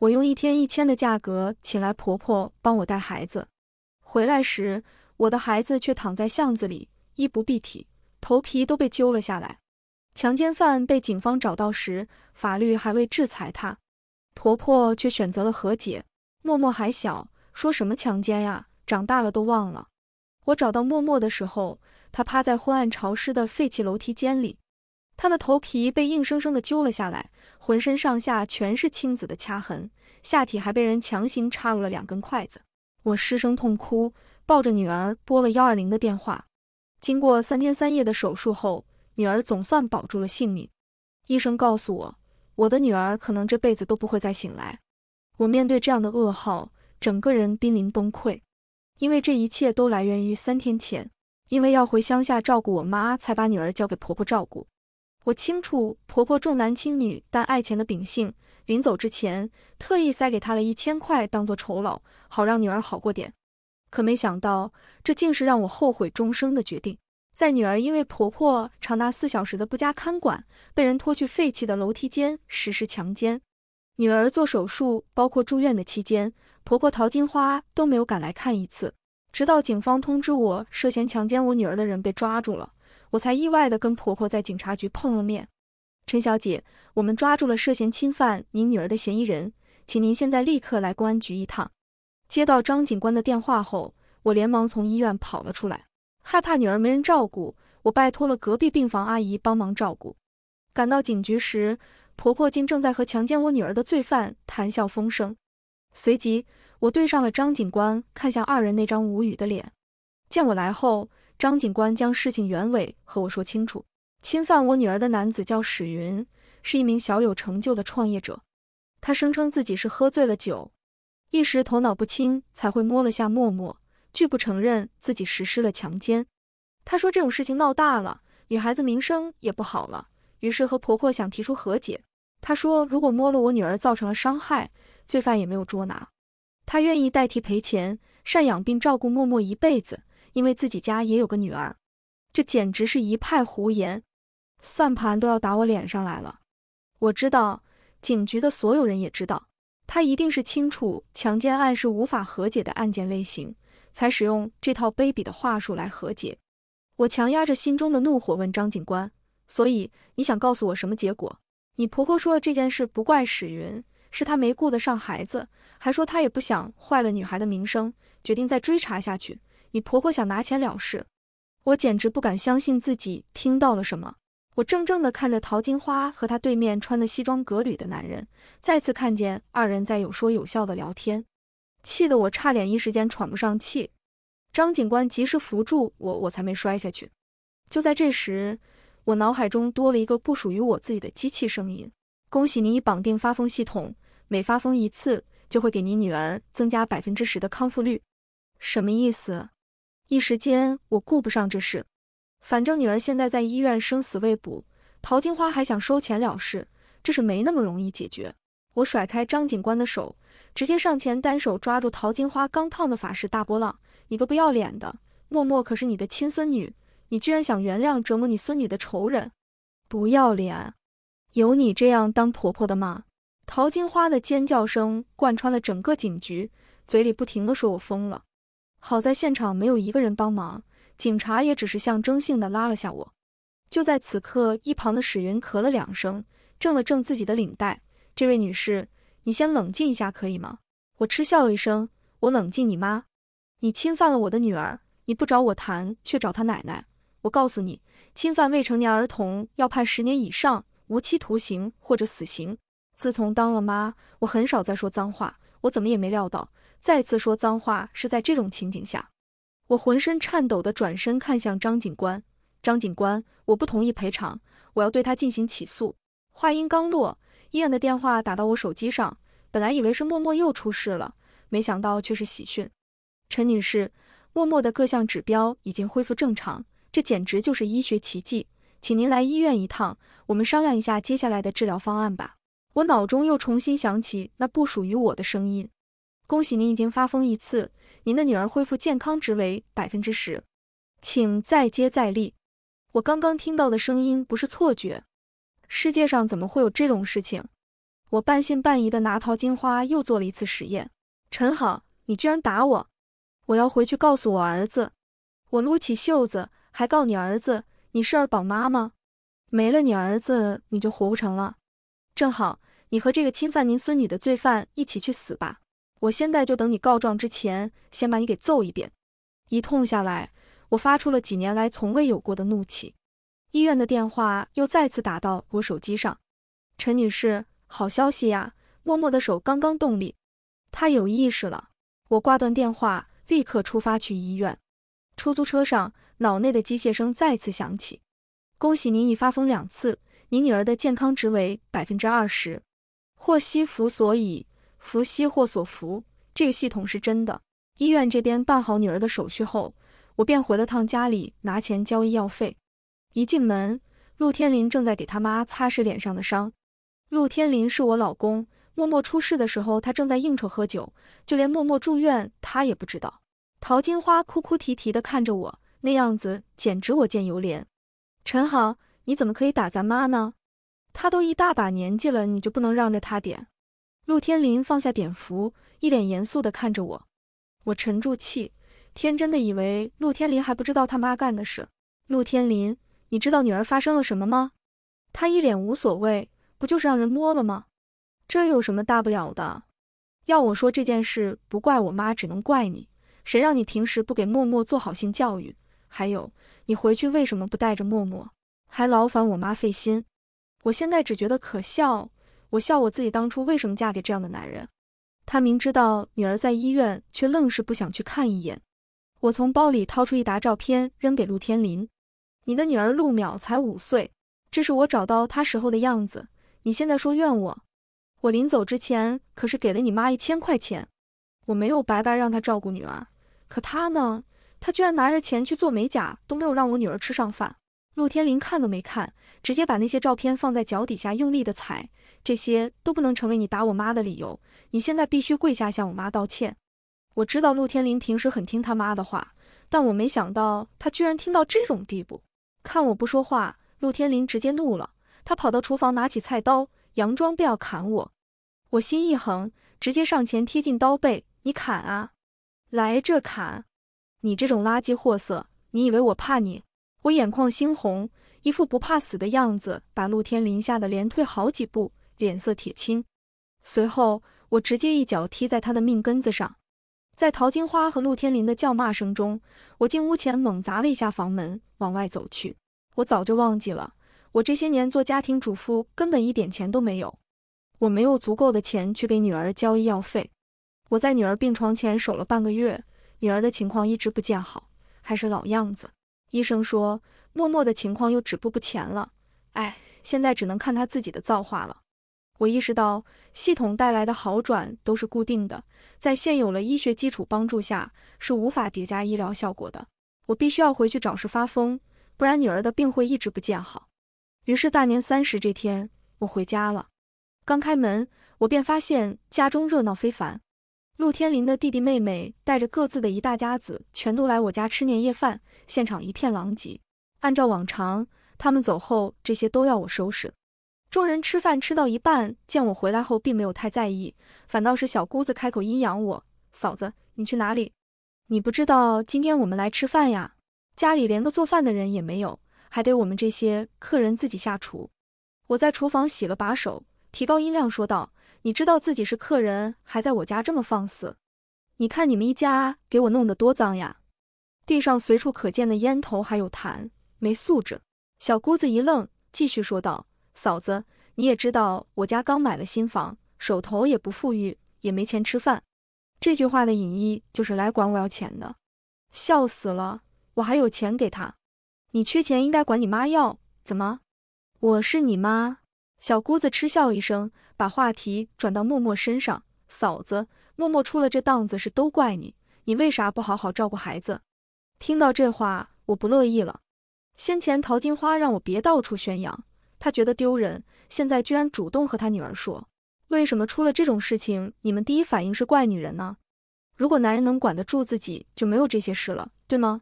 我用一天一千的价格请来婆婆帮我带孩子，回来时我的孩子却躺在巷子里，衣不蔽体，头皮都被揪了下来。强奸犯被警方找到时，法律还未制裁他，婆婆却选择了和解。默默还小，说什么强奸呀？长大了都忘了。我找到默默的时候，他趴在昏暗潮湿的废弃楼梯间里。她的头皮被硬生生地揪了下来，浑身上下全是青紫的掐痕，下体还被人强行插入了两根筷子。我失声痛哭，抱着女儿拨了幺二零的电话。经过三天三夜的手术后，女儿总算保住了性命。医生告诉我，我的女儿可能这辈子都不会再醒来。我面对这样的噩耗，整个人濒临崩溃，因为这一切都来源于三天前，因为要回乡下照顾我妈，才把女儿交给婆婆照顾。我清楚婆婆重男轻女但爱钱的秉性，临走之前特意塞给她了一千块当做酬劳，好让女儿好过点。可没想到，这竟是让我后悔终生的决定。在女儿因为婆婆长达四小时的不加看管，被人拖去废弃的楼梯间实施强奸。女儿做手术，包括住院的期间，婆婆陶金花都没有赶来看一次。直到警方通知我，涉嫌强奸我女儿的人被抓住了。我才意外地跟婆婆在警察局碰了面，陈小姐，我们抓住了涉嫌侵犯您女儿的嫌疑人，请您现在立刻来公安局一趟。接到张警官的电话后，我连忙从医院跑了出来，害怕女儿没人照顾，我拜托了隔壁病房阿姨帮忙照顾。赶到警局时，婆婆竟正在和强奸我女儿的罪犯谈笑风生。随即，我对上了张警官，看向二人那张无语的脸，见我来后。张警官将事情原委和我说清楚。侵犯我女儿的男子叫史云，是一名小有成就的创业者。他声称自己是喝醉了酒，一时头脑不清才会摸了下默默，拒不承认自己实施了强奸。他说这种事情闹大了，女孩子名声也不好了，于是和婆婆想提出和解。他说如果摸了我女儿造成了伤害，罪犯也没有捉拿，他愿意代替赔钱、赡养并照顾默默一辈子。因为自己家也有个女儿，这简直是一派胡言，算盘都要打我脸上来了。我知道，警局的所有人也知道，他一定是清楚强奸案是无法和解的案件类型，才使用这套卑鄙的话术来和解。我强压着心中的怒火问张警官：“所以你想告诉我什么结果？”你婆婆说这件事不怪史云，是他没顾得上孩子，还说他也不想坏了女孩的名声，决定再追查下去。你婆婆想拿钱了事，我简直不敢相信自己听到了什么。我怔怔地看着陶金花和她对面穿的西装革履的男人，再次看见二人在有说有笑的聊天，气得我差点一时间喘不上气。张警官及时扶住我，我才没摔下去。就在这时，我脑海中多了一个不属于我自己的机器声音：“恭喜你已绑定发疯系统，每发疯一次，就会给你女儿增加百分之十的康复率。”什么意思？一时间我顾不上这事，反正女儿现在在医院生死未卜，陶金花还想收钱了事，这是没那么容易解决。我甩开张警官的手，直接上前单手抓住陶金花刚烫的法式大波浪，你个不要脸的！默默可是你的亲孙女，你居然想原谅折磨你孙女的仇人？不要脸！有你这样当婆婆的吗？陶金花的尖叫声贯穿了整个警局，嘴里不停的说我疯了。好在现场没有一个人帮忙，警察也只是象征性的拉了下我。就在此刻，一旁的史云咳了两声，正了正自己的领带：“这位女士，你先冷静一下，可以吗？”我嗤笑一声：“我冷静你妈！你侵犯了我的女儿，你不找我谈，却找她奶奶。我告诉你，侵犯未成年儿童要判十年以上无期徒刑或者死刑。”自从当了妈，我很少再说脏话，我怎么也没料到。再次说脏话是在这种情景下，我浑身颤抖的转身看向张警官。张警官，我不同意赔偿，我要对他进行起诉。话音刚落，医院的电话打到我手机上。本来以为是默默又出事了，没想到却是喜讯。陈女士，默默的各项指标已经恢复正常，这简直就是医学奇迹。请您来医院一趟，我们商量一下接下来的治疗方案吧。我脑中又重新响起那不属于我的声音。恭喜您已经发疯一次，您的女儿恢复健康值为百分之十，请再接再厉。我刚刚听到的声音不是错觉，世界上怎么会有这种事情？我半信半疑的拿桃金花又做了一次实验。陈好，你居然打我！我要回去告诉我儿子。我撸起袖子，还告你儿子，你是二宝妈吗？没了你儿子，你就活不成了。正好，你和这个侵犯您孙女的罪犯一起去死吧。我现在就等你告状之前，先把你给揍一遍。一痛下来，我发出了几年来从未有过的怒气。医院的电话又再次打到我手机上。陈女士，好消息呀！默默的手刚刚动力，她有意识了。我挂断电话，立刻出发去医院。出租车上，脑内的机械声再次响起。恭喜您已发疯两次，您女儿的健康值为百分之二十。祸兮福所倚。福兮祸所伏，这个系统是真的。医院这边办好女儿的手续后，我便回了趟家里拿钱交医药费。一进门，陆天林正在给他妈擦拭脸上的伤。陆天林是我老公，默默出事的时候他正在应酬喝酒，就连默默住院他也不知道。陶金花哭哭啼啼地看着我，那样子简直我见犹怜。陈好，你怎么可以打咱妈呢？她都一大把年纪了，你就不能让着她点？陆天林放下碘伏，一脸严肃地看着我。我沉住气，天真的以为陆天林还不知道他妈干的事。陆天林，你知道女儿发生了什么吗？他一脸无所谓，不就是让人摸了吗？这有什么大不了的？要我说这件事不怪我妈，只能怪你。谁让你平时不给默默做好性教育？还有，你回去为什么不带着默默？还劳烦我妈费心？我现在只觉得可笑。我笑我自己当初为什么嫁给这样的男人，他明知道女儿在医院，却愣是不想去看一眼。我从包里掏出一沓照片，扔给陆天林：“你的女儿陆淼才五岁，这是我找到她时候的样子。你现在说怨我，我临走之前可是给了你妈一千块钱，我没有白白让她照顾女儿。可她呢？她居然拿着钱去做美甲，都没有让我女儿吃上饭。”陆天林看都没看，直接把那些照片放在脚底下，用力的踩。这些都不能成为你打我妈的理由。你现在必须跪下向我妈道歉。我知道陆天林平时很听他妈的话，但我没想到他居然听到这种地步。看我不说话，陆天林直接怒了，他跑到厨房拿起菜刀，佯装便要砍我。我心一横，直接上前贴近刀背，你砍啊，来这砍！你这种垃圾货色，你以为我怕你？我眼眶猩红，一副不怕死的样子，把陆天林吓得连退好几步。脸色铁青，随后我直接一脚踢在他的命根子上，在陶金花和陆天林的叫骂声中，我进屋前猛砸了一下房门，往外走去。我早就忘记了，我这些年做家庭主妇根本一点钱都没有，我没有足够的钱去给女儿交医药费。我在女儿病床前守了半个月，女儿的情况一直不见好，还是老样子。医生说默默的情况又止步不前了，哎，现在只能看她自己的造化了。我意识到，系统带来的好转都是固定的，在现有了医学基础帮助下，是无法叠加医疗效果的。我必须要回去找事发疯，不然女儿的病会一直不见好。于是大年三十这天，我回家了。刚开门，我便发现家中热闹非凡。陆天林的弟弟妹妹带着各自的一大家子，全都来我家吃年夜饭，现场一片狼藉。按照往常，他们走后，这些都要我收拾。众人吃饭吃到一半，见我回来后并没有太在意，反倒是小姑子开口阴阳我：“嫂子，你去哪里？你不知道今天我们来吃饭呀？家里连个做饭的人也没有，还得我们这些客人自己下厨。”我在厨房洗了把手，提高音量说道：“你知道自己是客人，还在我家这么放肆？你看你们一家给我弄得多脏呀！地上随处可见的烟头还有痰，没素质。”小姑子一愣，继续说道。嫂子，你也知道我家刚买了新房，手头也不富裕，也没钱吃饭。这句话的隐意就是来管我要钱的，笑死了，我还有钱给他。你缺钱应该管你妈要，怎么？我是你妈？小姑子嗤笑一声，把话题转到默默身上。嫂子，默默出了这档子是都怪你，你为啥不好好照顾孩子？听到这话，我不乐意了。先前陶金花让我别到处宣扬。他觉得丢人，现在居然主动和他女儿说，为什么出了这种事情，你们第一反应是怪女人呢？如果男人能管得住自己，就没有这些事了，对吗？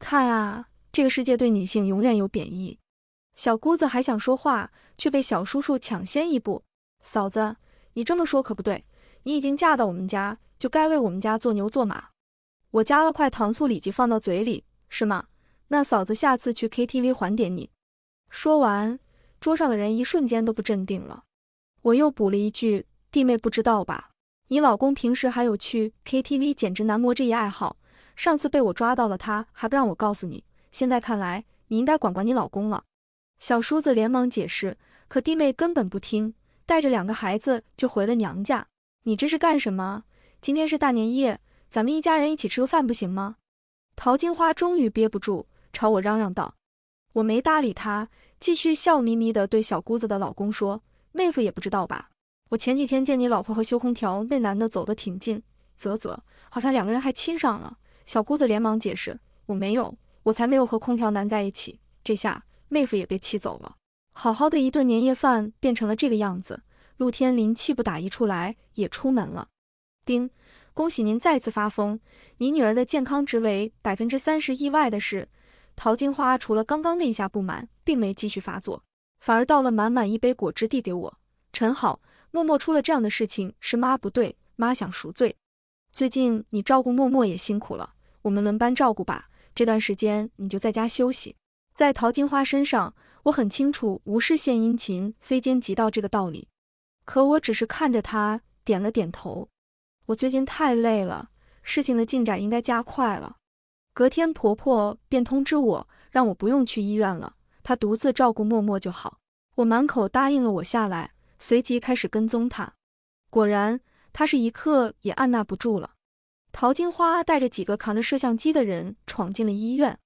看啊，这个世界对女性永远有贬义。小姑子还想说话，却被小叔叔抢先一步。嫂子，你这么说可不对，你已经嫁到我们家，就该为我们家做牛做马。我夹了块糖醋里脊放到嘴里，是吗？那嫂子下次去 K T V 还点你。说完。桌上的人一瞬间都不镇定了，我又补了一句：“弟妹不知道吧？你老公平时还有去 K T V 简直男模这一爱好，上次被我抓到了，他还不让我告诉你。现在看来，你应该管管你老公了。”小叔子连忙解释，可弟妹根本不听，带着两个孩子就回了娘家。你这是干什么？今天是大年夜，咱们一家人一起吃个饭不行吗？陶金花终于憋不住，朝我嚷嚷道：“我没搭理他。”继续笑眯眯地对小姑子的老公说：“妹夫也不知道吧？我前几天见你老婆和修空调那男的走得挺近，啧啧，好像两个人还亲上了。”小姑子连忙解释：“我没有，我才没有和空调男在一起。”这下妹夫也被气走了，好好的一顿年夜饭变成了这个样子。陆天林气不打一处来，也出门了。丁，恭喜您再次发疯，您女儿的健康值为百分之三十。意外的是。陶金花除了刚刚那一下不满，并没继续发作，反而倒了满满一杯果汁递给我。陈好，默默出了这样的事情是妈不对，妈想赎罪。最近你照顾默默也辛苦了，我们轮班照顾吧。这段时间你就在家休息。在陶金花身上，我很清楚无事献殷勤，非奸即盗这个道理，可我只是看着她点了点头。我最近太累了，事情的进展应该加快了。隔天，婆婆便通知我，让我不用去医院了，她独自照顾默默就好。我满口答应了，我下来，随即开始跟踪她。果然，她是一刻也按捺不住了。陶金花带着几个扛着摄像机的人闯进了医院，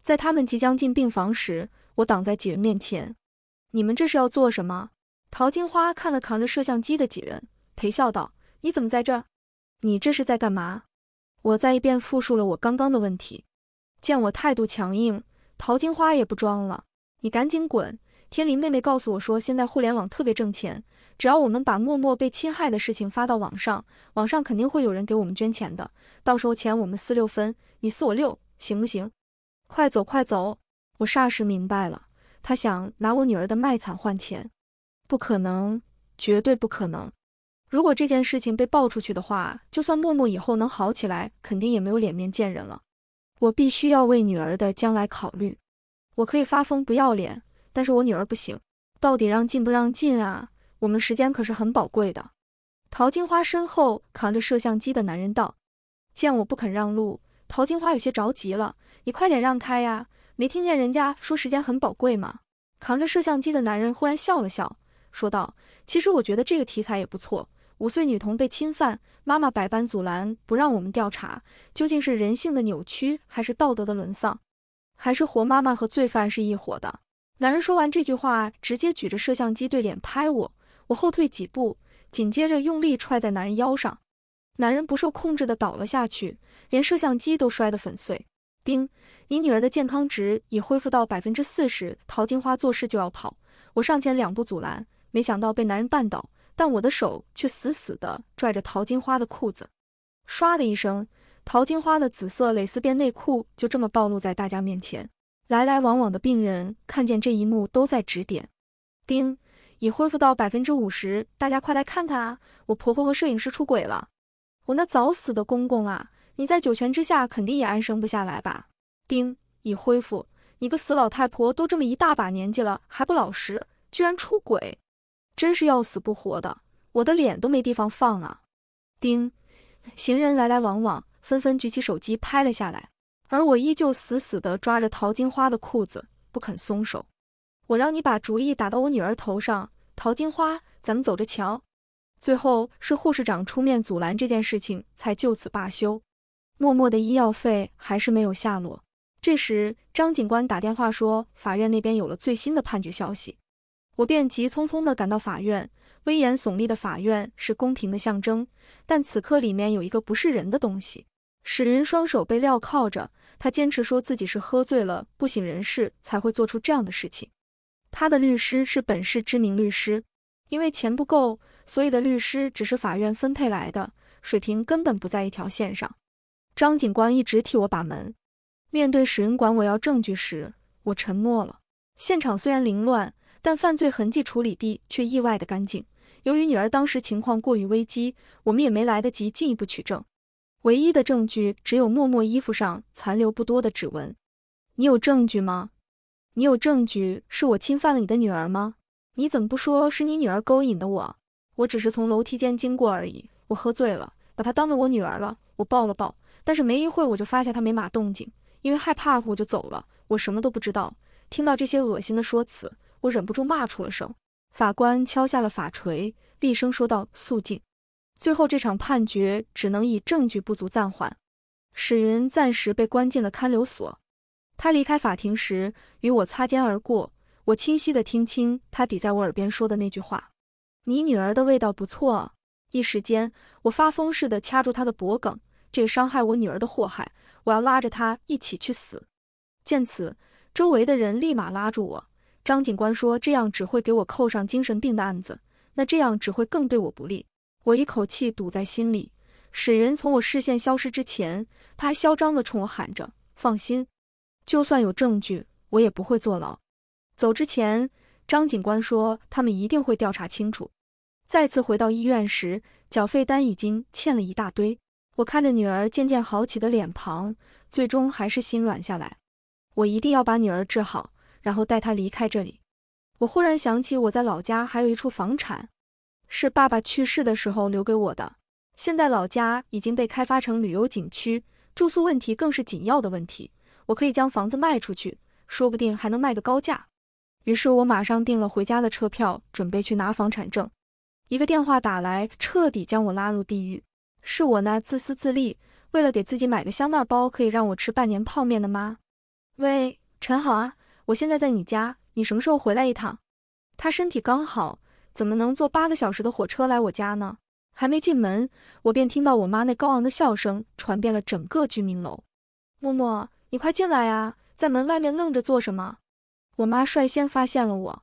在他们即将进病房时，我挡在几人面前：“你们这是要做什么？”陶金花看了扛着摄像机的几人，陪笑道：“你怎么在这？你这是在干嘛？”我在一遍复述了我刚刚的问题，见我态度强硬，陶金花也不装了，你赶紧滚！天林妹妹告诉我说，现在互联网特别挣钱，只要我们把默默被侵害的事情发到网上，网上肯定会有人给我们捐钱的，到时候钱我们四六分，你四我六，行不行？快走快走！我霎时明白了，他想拿我女儿的卖惨换钱，不可能，绝对不可能！如果这件事情被爆出去的话，就算默默以后能好起来，肯定也没有脸面见人了。我必须要为女儿的将来考虑。我可以发疯不要脸，但是我女儿不行。到底让进不让进啊？我们时间可是很宝贵的。陶金花身后扛着摄像机的男人道：“见我不肯让路，陶金花有些着急了。你快点让开呀！没听见人家说时间很宝贵吗？”扛着摄像机的男人忽然笑了笑，说道：“其实我觉得这个题材也不错。”五岁女童被侵犯，妈妈百般阻拦，不让我们调查，究竟是人性的扭曲，还是道德的沦丧？还是活妈妈和罪犯是一伙的？男人说完这句话，直接举着摄像机对脸拍我，我后退几步，紧接着用力踹在男人腰上，男人不受控制的倒了下去，连摄像机都摔得粉碎。丁，你女儿的健康值已恢复到百分之四十。陶金花做事就要跑，我上前两步阻拦，没想到被男人绊倒。但我的手却死死的拽着陶金花的裤子，唰的一声，陶金花的紫色蕾丝边内裤就这么暴露在大家面前。来来往往的病人看见这一幕，都在指点。丁，已恢复到百分之五十，大家快来看看啊！我婆婆和摄影师出轨了，我那早死的公公啊，你在九泉之下肯定也安生不下来吧？丁，已恢复，你个死老太婆，都这么一大把年纪了，还不老实，居然出轨！真是要死不活的，我的脸都没地方放啊！叮，行人来来往往，纷纷举起手机拍了下来，而我依旧死死地抓着陶金花的裤子，不肯松手。我让你把主意打到我女儿头上，陶金花，咱们走着瞧。最后是护士长出面阻拦这件事情，才就此罢休。默默的医药费还是没有下落。这时，张警官打电话说，法院那边有了最新的判决消息。我便急匆匆地赶到法院。威严耸立的法院是公平的象征，但此刻里面有一个不是人的东西。史云双手被镣铐着，他坚持说自己是喝醉了、不省人事才会做出这样的事情。他的律师是本市知名律师，因为钱不够，所以的律师只是法院分配来的，水平根本不在一条线上。张警官一直替我把门。面对史云管我要证据时，我沉默了。现场虽然凌乱。但犯罪痕迹处理地却意外的干净。由于女儿当时情况过于危机，我们也没来得及进一步取证。唯一的证据只有默默衣服上残留不多的指纹。你有证据吗？你有证据是我侵犯了你的女儿吗？你怎么不说是你女儿勾引的我？我只是从楼梯间经过而已。我喝醉了，把她当着我女儿了，我抱了抱。但是没一会我就发现她没马动静，因为害怕我就走了。我什么都不知道。听到这些恶心的说辞。我忍不住骂出了声，法官敲下了法锤，厉声说道：“肃静！”最后这场判决只能以证据不足暂缓。史云暂时被关进了看守所。他离开法庭时，与我擦肩而过，我清晰的听清他抵在我耳边说的那句话：“你女儿的味道不错。”一时间，我发疯似的掐住他的脖梗，这个伤害我女儿的祸害，我要拉着他一起去死。见此，周围的人立马拉住我。张警官说：“这样只会给我扣上精神病的案子，那这样只会更对我不利。”我一口气堵在心里。使人从我视线消失之前，他还嚣张地冲我喊着：“放心，就算有证据，我也不会坐牢。”走之前，张警官说：“他们一定会调查清楚。”再次回到医院时，缴费单已经欠了一大堆。我看着女儿渐渐好起的脸庞，最终还是心软下来。我一定要把女儿治好。然后带他离开这里。我忽然想起，我在老家还有一处房产，是爸爸去世的时候留给我的。现在老家已经被开发成旅游景区，住宿问题更是紧要的问题。我可以将房子卖出去，说不定还能卖个高价。于是我马上订了回家的车票，准备去拿房产证。一个电话打来，彻底将我拉入地狱。是我那自私自利，为了给自己买个香奈儿包，可以让我吃半年泡面的妈？喂，陈好啊。我现在在你家，你什么时候回来一趟？他身体刚好，怎么能坐八个小时的火车来我家呢？还没进门，我便听到我妈那高昂的笑声传遍了整个居民楼。默默，你快进来啊，在门外面愣着做什么？我妈率先发现了我，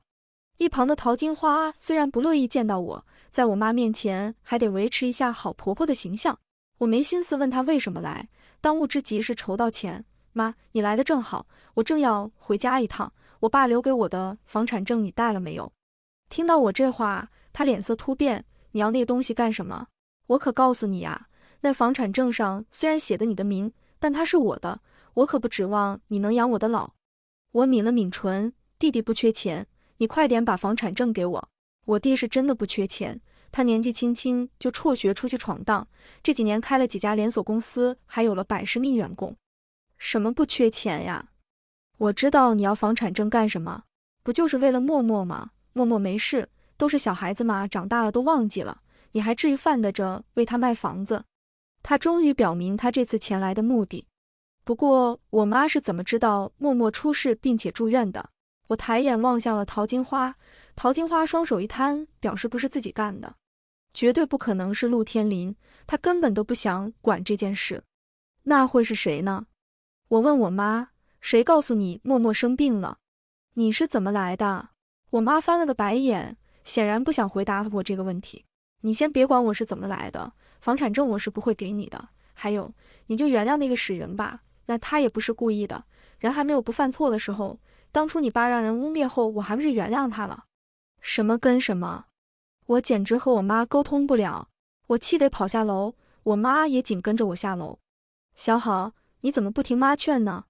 一旁的陶金花虽然不乐意见到我，在我妈面前还得维持一下好婆婆的形象。我没心思问她为什么来，当务之急是筹到钱。妈，你来的正好，我正要回家一趟。我爸留给我的房产证，你带了没有？听到我这话，他脸色突变。你要那东西干什么？我可告诉你啊，那房产证上虽然写的你的名，但它是我的。我可不指望你能养我的老。我抿了抿唇，弟弟不缺钱，你快点把房产证给我。我弟是真的不缺钱，他年纪轻轻就辍学出去闯荡，这几年开了几家连锁公司，还有了百十名员工。什么不缺钱呀？我知道你要房产证干什么，不就是为了默默吗？默默没事，都是小孩子嘛，长大了都忘记了。你还至于犯得着为他卖房子？他终于表明他这次前来的目的。不过我妈是怎么知道默默出事并且住院的？我抬眼望向了陶金花，陶金花双手一摊，表示不是自己干的，绝对不可能是陆天林，他根本都不想管这件事。那会是谁呢？我问我妈，谁告诉你默默生病了？你是怎么来的？我妈翻了个白眼，显然不想回答我这个问题。你先别管我是怎么来的，房产证我是不会给你的。还有，你就原谅那个史人吧，那他也不是故意的，人还没有不犯错的时候。当初你爸让人污蔑后，我还不是原谅他了？什么跟什么？我简直和我妈沟通不了。我气得跑下楼，我妈也紧跟着我下楼。小好。你怎么不听妈劝呢？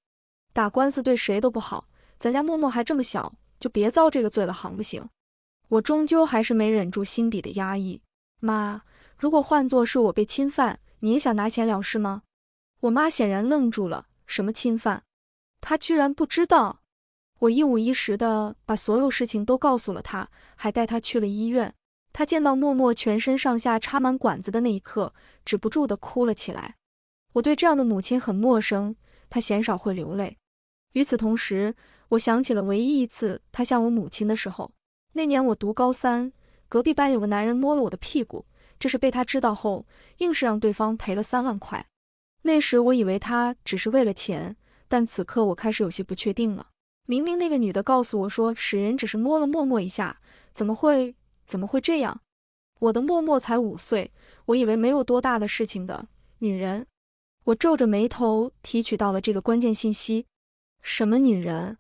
打官司对谁都不好，咱家默默还这么小，就别遭这个罪了，行不行？我终究还是没忍住心底的压抑，妈，如果换作是我被侵犯，你也想拿钱了事吗？我妈显然愣住了，什么侵犯？她居然不知道。我一五一十的把所有事情都告诉了她，还带她去了医院。她见到默默全身上下插满管子的那一刻，止不住的哭了起来。我对这样的母亲很陌生，她鲜少会流泪。与此同时，我想起了唯一一次她像我母亲的时候。那年我读高三，隔壁班有个男人摸了我的屁股，这是被她知道后，硬是让对方赔了三万块。那时我以为她只是为了钱，但此刻我开始有些不确定了。明明那个女的告诉我说，使人只是摸了默默一下，怎么会怎么会这样？我的默默才五岁，我以为没有多大的事情的。女人。我皱着眉头提取到了这个关键信息：什么女人？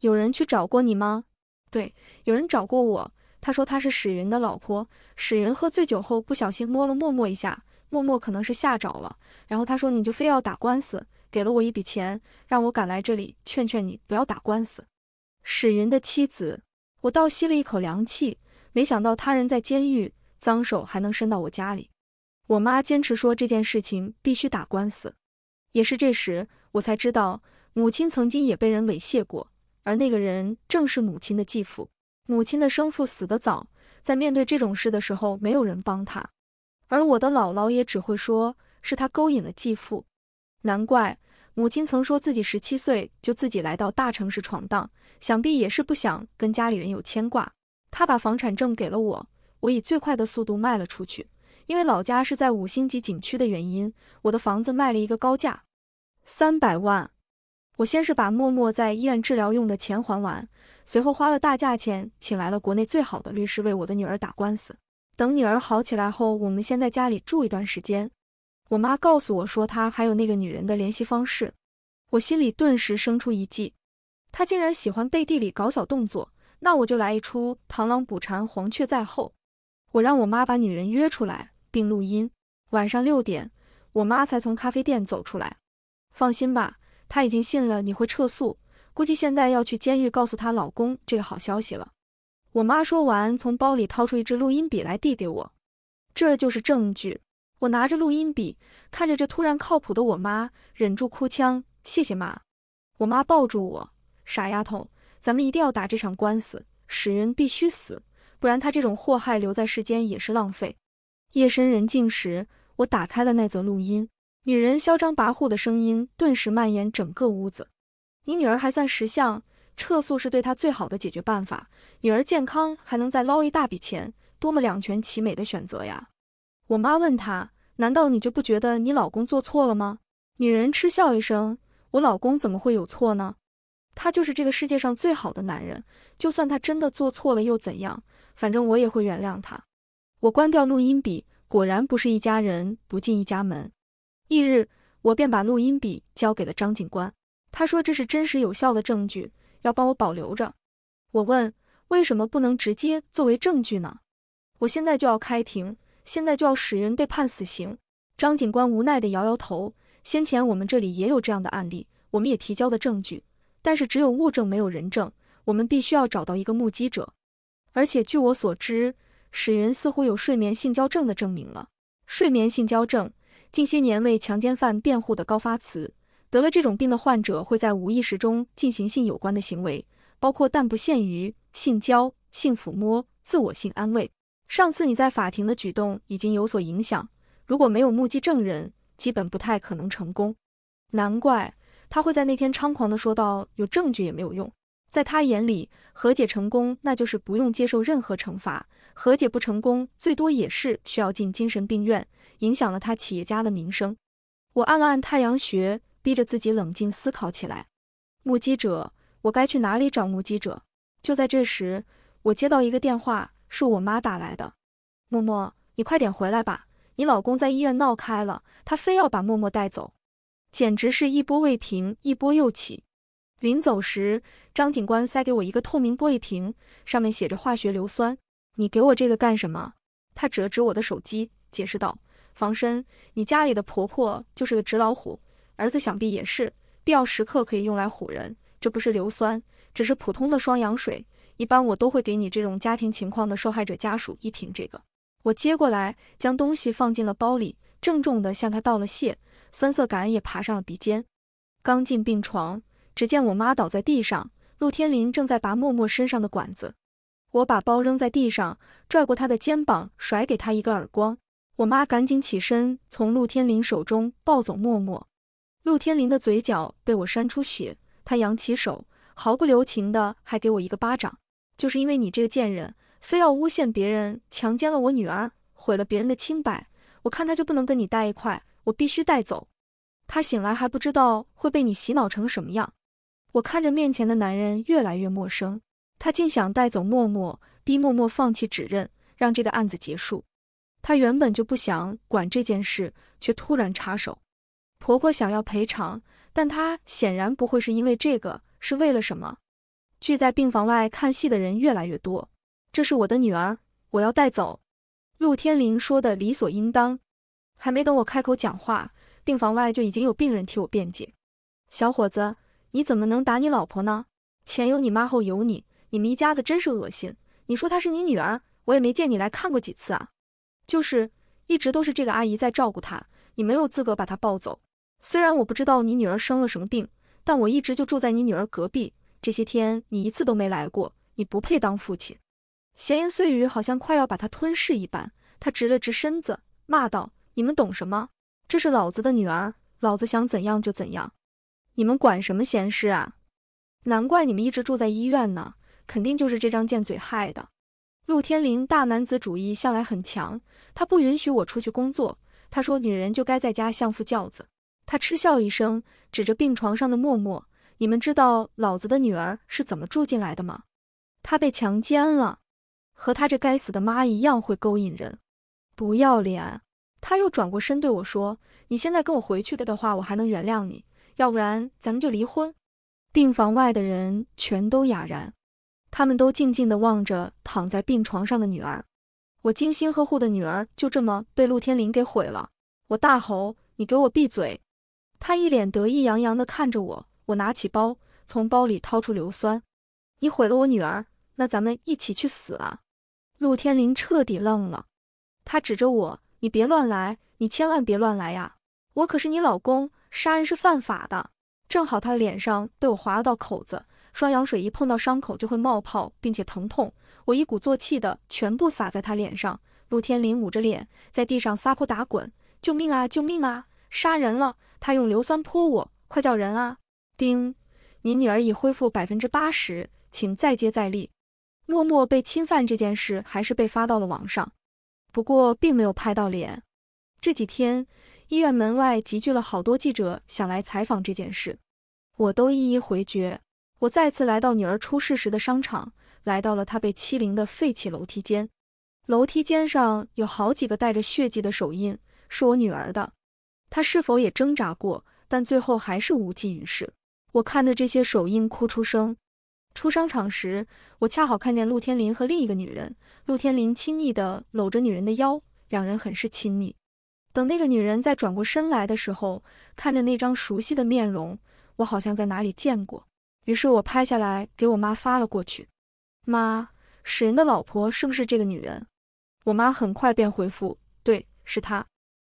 有人去找过你吗？对，有人找过我。他说他是史云的老婆。史云喝醉酒后不小心摸了默默一下，默默可能是吓着了。然后他说你就非要打官司，给了我一笔钱，让我赶来这里劝劝你不要打官司。史云的妻子，我倒吸了一口凉气，没想到他人在监狱，脏手还能伸到我家里。我妈坚持说这件事情必须打官司。也是这时，我才知道母亲曾经也被人猥亵过，而那个人正是母亲的继父。母亲的生父死得早，在面对这种事的时候，没有人帮他，而我的姥姥也只会说是他勾引了继父。难怪母亲曾说自己十七岁就自己来到大城市闯荡，想必也是不想跟家里人有牵挂。她把房产证给了我，我以最快的速度卖了出去。因为老家是在五星级景区的原因，我的房子卖了一个高价，三百万。我先是把默默在医院治疗用的钱还完，随后花了大价钱请来了国内最好的律师为我的女儿打官司。等女儿好起来后，我们先在家里住一段时间。我妈告诉我说她还有那个女人的联系方式，我心里顿时生出一计，她竟然喜欢背地里搞小动作，那我就来一出螳螂捕蝉，黄雀在后。我让我妈把女人约出来。并录音。晚上六点，我妈才从咖啡店走出来。放心吧，她已经信了你会撤诉，估计现在要去监狱告诉她老公这个好消息了。我妈说完，从包里掏出一支录音笔来递给我，这就是证据。我拿着录音笔，看着这突然靠谱的我妈，忍住哭腔，谢谢妈。我妈抱住我，傻丫头，咱们一定要打这场官司，史云必须死，不然他这种祸害留在世间也是浪费。夜深人静时，我打开了那则录音，女人嚣张跋扈的声音顿时蔓延整个屋子。你女儿还算识相，撤诉是对她最好的解决办法。女儿健康还能再捞一大笔钱，多么两全其美的选择呀！我妈问她：“难道你就不觉得你老公做错了吗？”女人嗤笑一声：“我老公怎么会有错呢？他就是这个世界上最好的男人。就算他真的做错了又怎样？反正我也会原谅他。”我关掉录音笔，果然不是一家人不进一家门。翌日，我便把录音笔交给了张警官。他说这是真实有效的证据，要帮我保留着。我问，为什么不能直接作为证据呢？我现在就要开庭，现在就要使人被判死刑。张警官无奈地摇摇头。先前我们这里也有这样的案例，我们也提交了证据，但是只有物证，没有人证。我们必须要找到一个目击者，而且据我所知。史云似乎有睡眠性交症的证明了。睡眠性交症，近些年为强奸犯辩护的高发词。得了这种病的患者会在无意识中进行性有关的行为，包括但不限于性交、性抚摸、自我性安慰。上次你在法庭的举动已经有所影响，如果没有目击证人，基本不太可能成功。难怪他会在那天猖狂地说道：“有证据也没有用，在他眼里，和解成功那就是不用接受任何惩罚。”和解不成功，最多也是需要进精神病院，影响了他企业家的名声。我按了按太阳穴，逼着自己冷静思考起来。目击者，我该去哪里找目击者？就在这时，我接到一个电话，是我妈打来的。默默，你快点回来吧，你老公在医院闹开了，他非要把默默带走，简直是一波未平，一波又起。临走时，张警官塞给我一个透明玻璃瓶，上面写着化学硫酸。你给我这个干什么？他指了指我的手机，解释道：“防身，你家里的婆婆就是个纸老虎，儿子想必也是，必要时刻可以用来唬人。这不是硫酸，只是普通的双氧水，一般我都会给你这种家庭情况的受害者家属一瓶这个。”我接过来，将东西放进了包里，郑重地向他道了谢，酸涩感也爬上了鼻尖。刚进病床，只见我妈倒在地上，陆天林正在拔默默身上的管子。我把包扔在地上，拽过他的肩膀，甩给他一个耳光。我妈赶紧起身，从陆天林手中抱走默默。陆天林的嘴角被我扇出血，他扬起手，毫不留情的还给我一个巴掌。就是因为你这个贱人，非要诬陷别人，强奸了我女儿，毁了别人的清白，我看他就不能跟你待一块，我必须带走。他醒来还不知道会被你洗脑成什么样。我看着面前的男人越来越陌生。他竟想带走默默，逼默默放弃指认，让这个案子结束。他原本就不想管这件事，却突然插手。婆婆想要赔偿，但她显然不会是因为这个，是为了什么？聚在病房外看戏的人越来越多。这是我的女儿，我要带走。陆天林说的理所应当。还没等我开口讲话，病房外就已经有病人替我辩解：“小伙子，你怎么能打你老婆呢？前有你妈，后有你。”你们一家子真是恶心！你说她是你女儿，我也没见你来看过几次啊。就是一直都是这个阿姨在照顾她，你没有资格把她抱走。虽然我不知道你女儿生了什么病，但我一直就住在你女儿隔壁，这些天你一次都没来过，你不配当父亲。闲言碎语好像快要把她吞噬一般，她直了直身子，骂道：“你们懂什么？这是老子的女儿，老子想怎样就怎样，你们管什么闲事啊？难怪你们一直住在医院呢。”肯定就是这张贱嘴害的。陆天林大男子主义向来很强，他不允许我出去工作。他说女人就该在家相夫教子。他嗤笑一声，指着病床上的默默：“你们知道老子的女儿是怎么住进来的吗？她被强奸了，和她这该死的妈一样会勾引人，不要脸。”他又转过身对我说：“你现在跟我回去的话，我还能原谅你。要不然咱们就离婚。”病房外的人全都哑然。他们都静静的望着躺在病床上的女儿，我精心呵护的女儿就这么被陆天林给毁了。我大吼：“你给我闭嘴！”他一脸得意洋洋的看着我。我拿起包，从包里掏出硫酸。你毁了我女儿，那咱们一起去死啊！陆天林彻底愣了，他指着我：“你别乱来，你千万别乱来呀！我可是你老公，杀人是犯法的。”正好他脸上被我划了道口子。双氧水一碰到伤口就会冒泡，并且疼痛。我一鼓作气的全部洒在他脸上。陆天林捂着脸，在地上撒泼打滚：“救命啊！救命啊！杀人了！他用硫酸泼我，快叫人啊！”丁，您女儿已恢复百分之八十，请再接再厉。默默被侵犯这件事还是被发到了网上，不过并没有拍到脸。这几天医院门外集聚了好多记者，想来采访这件事，我都一一回绝。我再次来到女儿出事时的商场，来到了她被欺凌的废弃楼梯间。楼梯间上有好几个带着血迹的手印，是我女儿的。她是否也挣扎过？但最后还是无济于事。我看着这些手印，哭出声。出商场时，我恰好看见陆天林和另一个女人。陆天林亲昵地搂着女人的腰，两人很是亲密。等那个女人再转过身来的时候，看着那张熟悉的面容，我好像在哪里见过。于是我拍下来给我妈发了过去。妈，史人的老婆是不是这个女人？我妈很快便回复，对，是她。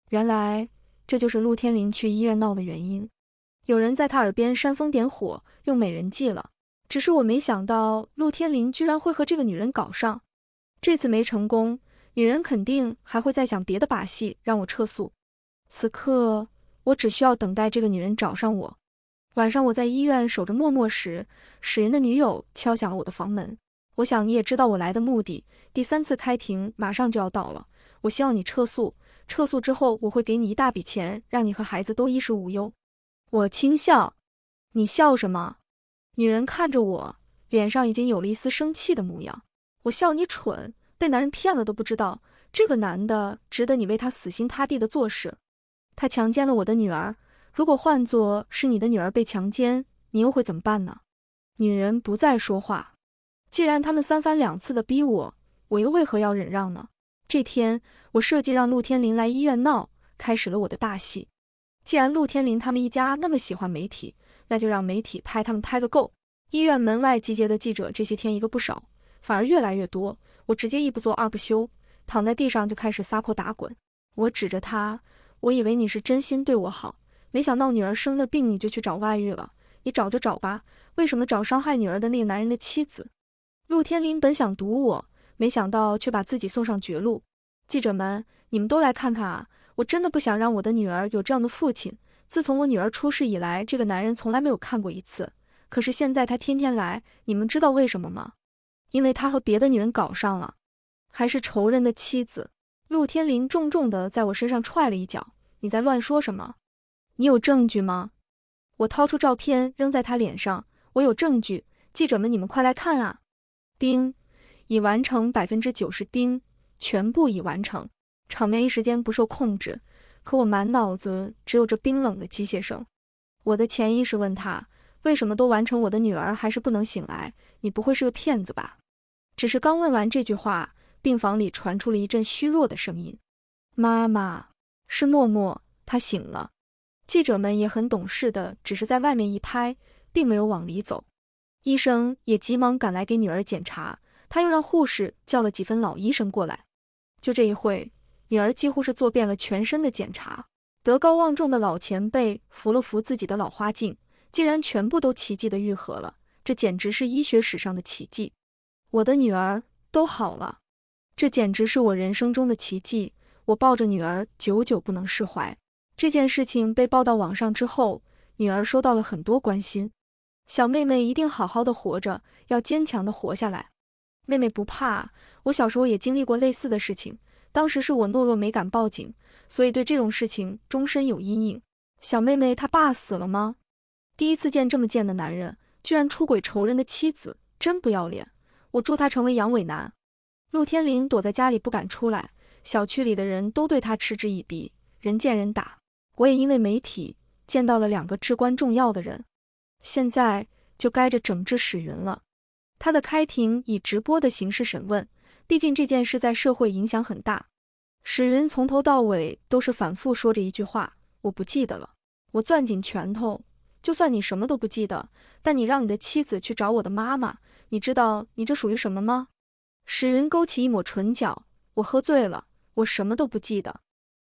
原来这就是陆天林去医院闹的原因。有人在他耳边煽风点火，用美人计了。只是我没想到陆天林居然会和这个女人搞上。这次没成功，女人肯定还会再想别的把戏让我撤诉。此刻我只需要等待这个女人找上我。晚上我在医院守着默默时，使人的女友敲响了我的房门。我想你也知道我来的目的。第三次开庭马上就要到了，我希望你撤诉。撤诉之后，我会给你一大笔钱，让你和孩子都衣食无忧。我轻笑，你笑什么？女人看着我，脸上已经有了一丝生气的模样。我笑你蠢，被男人骗了都不知道。这个男的值得你为他死心塌地的做事。他强奸了我的女儿。如果换作是你的女儿被强奸，你又会怎么办呢？女人不再说话。既然他们三番两次的逼我，我又为何要忍让呢？这天，我设计让陆天林来医院闹，开始了我的大戏。既然陆天林他们一家那么喜欢媒体，那就让媒体拍他们拍个够。医院门外集结的记者，这些天一个不少，反而越来越多。我直接一不做二不休，躺在地上就开始撒泼打滚。我指着他，我以为你是真心对我好。没想到女儿生了病，你就去找外遇了。你找就找吧，为什么找伤害女儿的那个男人的妻子？陆天林本想堵我，没想到却把自己送上绝路。记者们，你们都来看看啊！我真的不想让我的女儿有这样的父亲。自从我女儿出事以来，这个男人从来没有看过一次。可是现在他天天来，你们知道为什么吗？因为他和别的女人搞上了，还是仇人的妻子。陆天林重重地在我身上踹了一脚。你在乱说什么？你有证据吗？我掏出照片扔在他脸上。我有证据，记者们，你们快来看啊！丁，已完成百分之九十。丁，全部已完成。场面一时间不受控制，可我满脑子只有这冰冷的机械声。我的潜意识问他，为什么都完成，我的女儿还是不能醒来？你不会是个骗子吧？只是刚问完这句话，病房里传出了一阵虚弱的声音。妈妈，是默默，她醒了。记者们也很懂事的，只是在外面一拍，并没有往里走。医生也急忙赶来给女儿检查，他又让护士叫了几分老医生过来。就这一会，女儿几乎是做遍了全身的检查。德高望重的老前辈扶了扶自己的老花镜，竟然全部都奇迹的愈合了，这简直是医学史上的奇迹！我的女儿都好了，这简直是我人生中的奇迹！我抱着女儿，久久不能释怀。这件事情被报到网上之后，女儿收到了很多关心。小妹妹一定好好的活着，要坚强的活下来。妹妹不怕，我小时候也经历过类似的事情，当时是我懦弱没敢报警，所以对这种事情终身有阴影。小妹妹她爸死了吗？第一次见这么贱的男人，居然出轨仇人的妻子，真不要脸！我祝他成为阳痿男。陆天林躲在家里不敢出来，小区里的人都对他嗤之以鼻，人见人打。我也因为媒体见到了两个至关重要的人，现在就该着整治史云了。他的开庭以直播的形式审问，毕竟这件事在社会影响很大。史云从头到尾都是反复说着一句话，我不记得了。我攥紧拳头，就算你什么都不记得，但你让你的妻子去找我的妈妈，你知道你这属于什么吗？史云勾起一抹唇角，我喝醉了，我什么都不记得。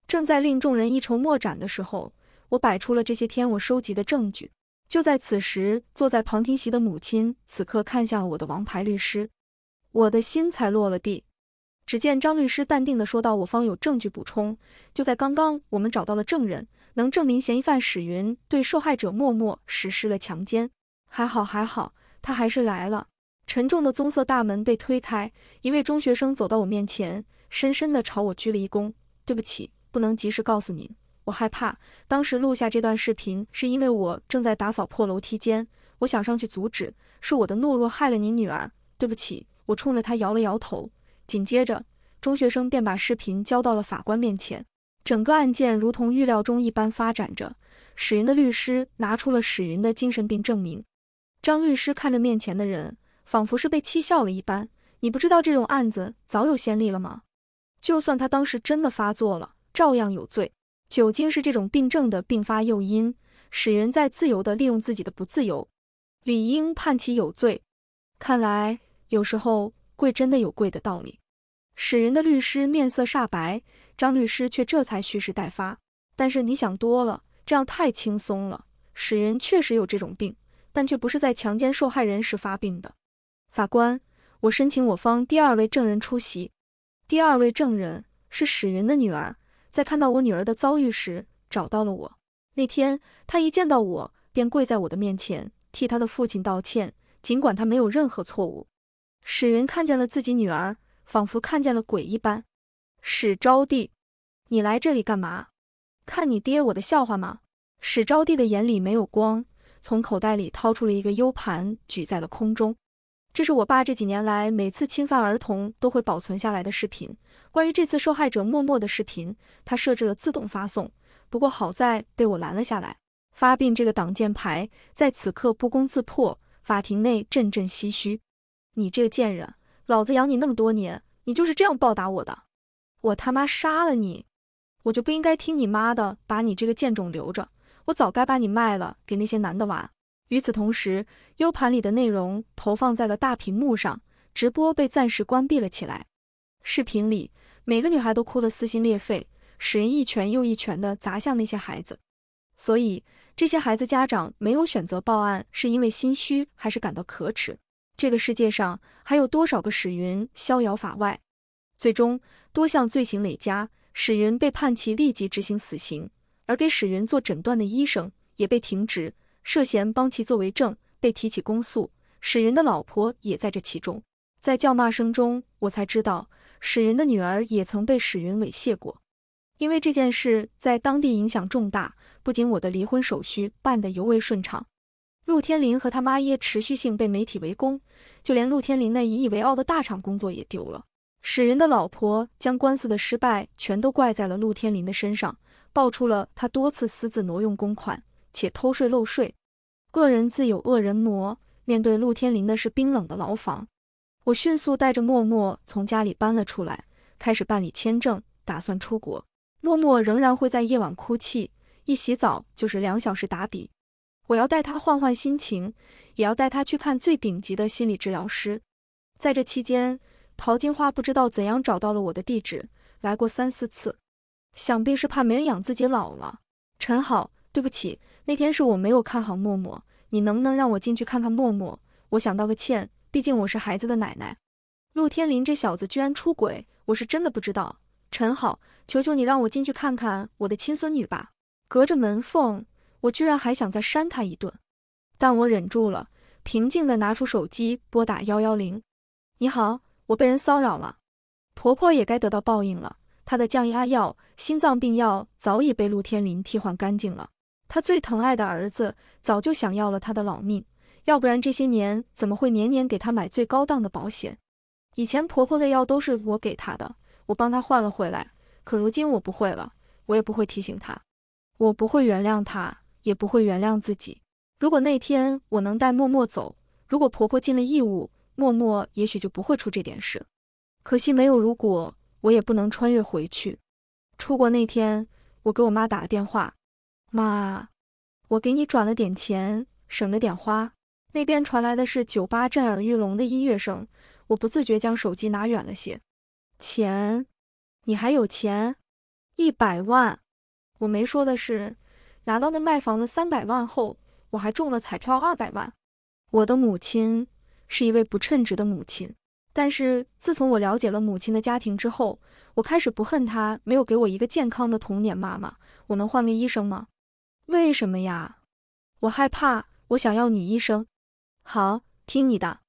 正在令众人一筹莫展的时候，我摆出了这些天我收集的证据。就在此时，坐在旁听席的母亲此刻看向了我的王牌律师，我的心才落了地。只见张律师淡定的说道：“我方有证据补充，就在刚刚，我们找到了证人，能证明嫌疑犯史云对受害者默默实施了强奸。”还好，还好，他还是来了。沉重的棕色大门被推开，一位中学生走到我面前，深深的朝我鞠了一躬：“对不起。”不能及时告诉您，我害怕。当时录下这段视频是因为我正在打扫破楼梯间，我想上去阻止。是我的懦弱害了你女儿，对不起。我冲着他摇了摇头。紧接着，中学生便把视频交到了法官面前。整个案件如同预料中一般发展着。史云的律师拿出了史云的精神病证明。张律师看着面前的人，仿佛是被气笑了一般。你不知道这种案子早有先例了吗？就算他当时真的发作了。照样有罪，酒精是这种病症的并发诱因，使人在自由的利用自己的不自由，理应判其有罪。看来有时候贵真的有贵的道理。史云的律师面色煞白，张律师却这才蓄势待发。但是你想多了，这样太轻松了。史云确实有这种病，但却不是在强奸受害人时发病的。法官，我申请我方第二位证人出席。第二位证人是史云的女儿。在看到我女儿的遭遇时，找到了我。那天，他一见到我，便跪在我的面前，替他的父亲道歉。尽管他没有任何错误。史云看见了自己女儿，仿佛看见了鬼一般。史招娣，你来这里干嘛？看你爹我的笑话吗？史招娣的眼里没有光，从口袋里掏出了一个 U 盘，举在了空中。这是我爸这几年来每次侵犯儿童都会保存下来的视频。关于这次受害者默默的视频，他设置了自动发送，不过好在被我拦了下来。发病这个挡箭牌在此刻不攻自破，法庭内阵阵唏嘘。你这个贱人，老子养你那么多年，你就是这样报答我的？我他妈杀了你！我就不应该听你妈的，把你这个贱种留着，我早该把你卖了给那些男的玩。与此同时，U 盘里的内容投放在了大屏幕上，直播被暂时关闭了起来。视频里，每个女孩都哭得撕心裂肺，史云一拳又一拳地砸向那些孩子。所以，这些孩子家长没有选择报案，是因为心虚还是感到可耻？这个世界上还有多少个史云逍遥法外？最终，多项罪行累加，史云被判其立即执行死刑，而给史云做诊断的医生也被停职。涉嫌帮其作伪证，被提起公诉。史云的老婆也在这其中。在叫骂声中，我才知道史云的女儿也曾被史云猥亵过。因为这件事在当地影响重大，不仅我的离婚手续办得尤为顺畅，陆天林和他妈也持续性被媒体围攻，就连陆天林那引以为傲的大厂工作也丢了。史云的老婆将官司的失败全都怪在了陆天林的身上，爆出了他多次私自挪用公款且偷税漏税。恶人自有恶人磨。面对陆天林的是冰冷的牢房。我迅速带着默默从家里搬了出来，开始办理签证，打算出国。默默仍然会在夜晚哭泣，一洗澡就是两小时打底。我要带他换换心情，也要带他去看最顶级的心理治疗师。在这期间，陶金花不知道怎样找到了我的地址，来过三四次，想必是怕没人养自己老了。陈好，对不起。那天是我没有看好默默，你能不能让我进去看看默默？我想道个歉，毕竟我是孩子的奶奶。陆天林这小子居然出轨，我是真的不知道。陈好，求求你让我进去看看我的亲孙女吧。隔着门缝，我居然还想再扇他一顿，但我忍住了，平静的拿出手机拨打幺幺零。你好，我被人骚扰了。婆婆也该得到报应了，她的降压药、心脏病药早已被陆天林替换干净了。他最疼爱的儿子早就想要了他的老命，要不然这些年怎么会年年给他买最高档的保险？以前婆婆的药都是我给她的，我帮她换了回来。可如今我不会了，我也不会提醒她，我不会原谅她，也不会原谅自己。如果那天我能带默默走，如果婆婆尽了义务，默默也许就不会出这点事。可惜没有如果，我也不能穿越回去。出国那天，我给我妈打了电话。妈，我给你转了点钱，省了点花。那边传来的是酒吧震耳欲聋的音乐声，我不自觉将手机拿远了些。钱，你还有钱？一百万？我没说的是，拿到那卖房的三百万后，我还中了彩票二百万。我的母亲是一位不称职的母亲，但是自从我了解了母亲的家庭之后，我开始不恨她没有给我一个健康的童年。妈妈，我能换个医生吗？为什么呀？我害怕，我想要女医生。好，听你的。